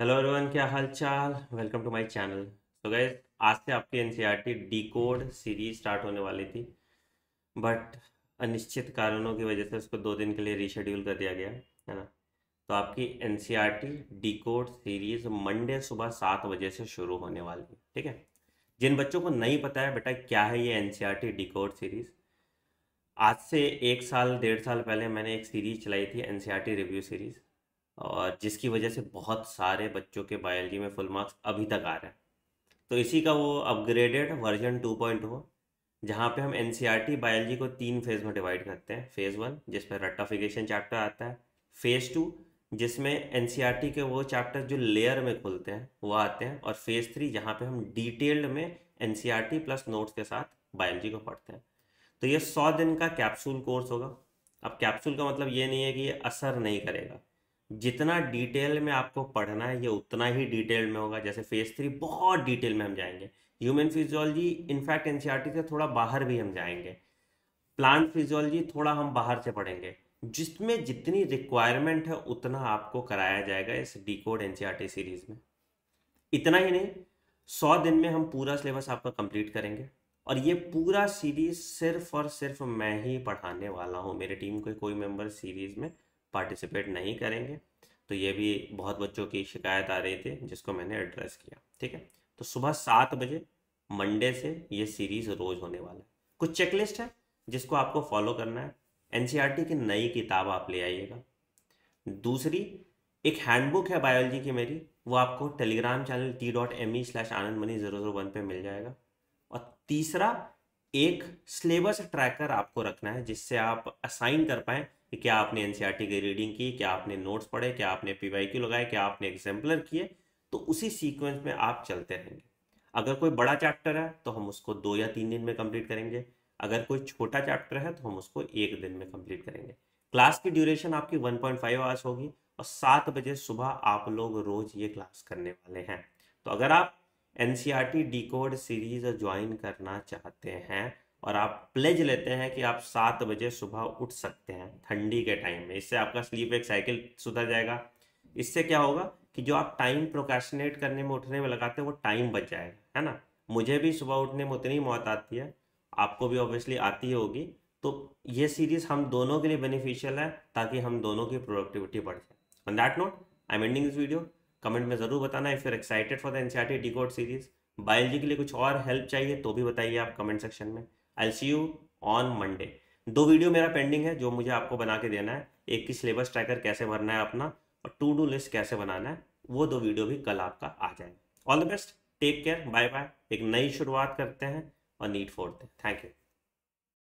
hello everyone क्या हाल चाल welcome to my channel तो गए आज से आपकी डी कोड सीरीज स्टार्ट होने वाली थी बट अनिश्चित कारणों की वजह से उसको दो दिन के लिए रिशेड्यूल कर दिया गया है ना तो आपकी डी कोड सीरीज मंडे सुबह सात बजे से शुरू होने वाली है ठीक है जिन बच्चों को नहीं पता है बेटा क्या है ये एन सी सीरीज़ आज से एक साल डेढ़ साल पहले मैंने एक सीरीज़ चलाई थी एन रिव्यू सीरीज़ और जिसकी वजह से बहुत सारे बच्चों के बायोलॉजी में फुल मार्क्स अभी तक आ रहे हैं तो इसी का वो अपग्रेडेड वर्जन टू पॉइंट हो जहाँ पर हम एन बायोलॉजी e को तीन फेज़ में डिवाइड करते हैं फेज़ वन जिस पर रट्टाफिकेशन चैप्टर आता है फेज़ टू जिसमें एन e के वो चैप्टर जो लेयर में खुलते हैं वो आते हैं और फेज़ थ्री जहाँ पे हम डिटेल्ड में एन प्लस नोट्स के साथ बायोलॉजी को पढ़ते हैं तो ये सौ दिन का कैप्सूल कोर्स होगा अब कैप्सूल का मतलब ये नहीं है कि ये असर नहीं करेगा जितना डिटेल में आपको पढ़ना है ये उतना ही डिटेल में होगा जैसे फेज थ्री बहुत डिटेल में हम जाएंगे ह्यूमन फिजियोलॉजी इनफैक्ट एन से थोड़ा बाहर भी हम जाएंगे प्लांट फिजियोलॉजी थोड़ा हम बाहर से पढ़ेंगे जिसमें जितनी रिक्वायरमेंट है उतना आपको कराया जाएगा इस डी कोड एन सीरीज में इतना ही नहीं सौ दिन में हम पूरा सिलेबस आपका कंप्लीट करेंगे और ये पूरा सीरीज सिर्फ और सिर्फ मैं ही पढ़ाने वाला हूँ मेरे टीम के कोई मेंबर सीरीज में पार्टिसिपेट नहीं करेंगे तो ये भी बहुत बच्चों की शिकायत आ रही थी जिसको मैंने एड्रेस किया ठीक है तो सुबह सात बजे मंडे से ये सीरीज रोज होने वाला है कुछ चेकलिस्ट है जिसको आपको फॉलो करना है एनसीईआरटी e की नई किताब आप ले आइएगा दूसरी एक हैंडबुक है बायोलॉजी की मेरी वो आपको Telegram channel T dot M E slash Anand money zero zero one पर मिल जाएगा और तीसरा एक सिलेबस ट्रैकर आपको रखना है जिससे आप असाइन कर पाएँ कि क्या आपने एन e की रीडिंग की क्या आपने नोट्स पढ़े क्या आपने पी लगाए क्या आपने एग्जाम्पलर किए तो उसी सीक्वेंस में आप चलते रहेंगे अगर कोई बड़ा चैप्टर है तो हम उसको दो या तीन दिन में कंप्लीट करेंगे अगर कोई छोटा चैप्टर है तो हम उसको एक दिन में कंप्लीट करेंगे क्लास की ड्यूरेशन आपकी 1.5 पॉइंट आवर्स होगी और सात बजे सुबह आप लोग रोज ये क्लास करने वाले हैं तो अगर आप N C R T D code series join करना चाहते हैं और आप प्लेज लेते हैं कि आप सात बजे सुबह उठ सकते हैं ठंडी के टाइम में इससे आपका स्लीप एक साइकिल सुधर जाएगा इससे क्या होगा कि जो आप टाइम प्रोकाशनेट करने में उठने में लगाते हैं वो टाइम बच जाएगा है ना मुझे भी सुबह उठने में उतनी मौत आती है आपको भी ऑब्वियसली आती होगी तो ये सीरीज़ हम दोनों के लिए बेनिफिशियल है ताकि हम दोनों की प्रोडक्टिविटी बढ़ जाए on that note I am ending this video comment में ज़रूर बताना if you are excited for the N C T series biology के लिए कुछ और हेल्प चाहिए तो भी बताइए आप कमेंट सेक्शन में I see you on Monday दो वीडियो मेरा पेंडिंग है जो मुझे आपको बना के देना है एक की सिलेबस ट्रैकर कैसे भरना है अपना और टू डू लिस्ट कैसे बनाना है वो दो वीडियो भी कल आपका आ जाएगा all the best take care bye bye एक नई शुरुआत करते हैं और नीट फोड़ते हैं थैंक यू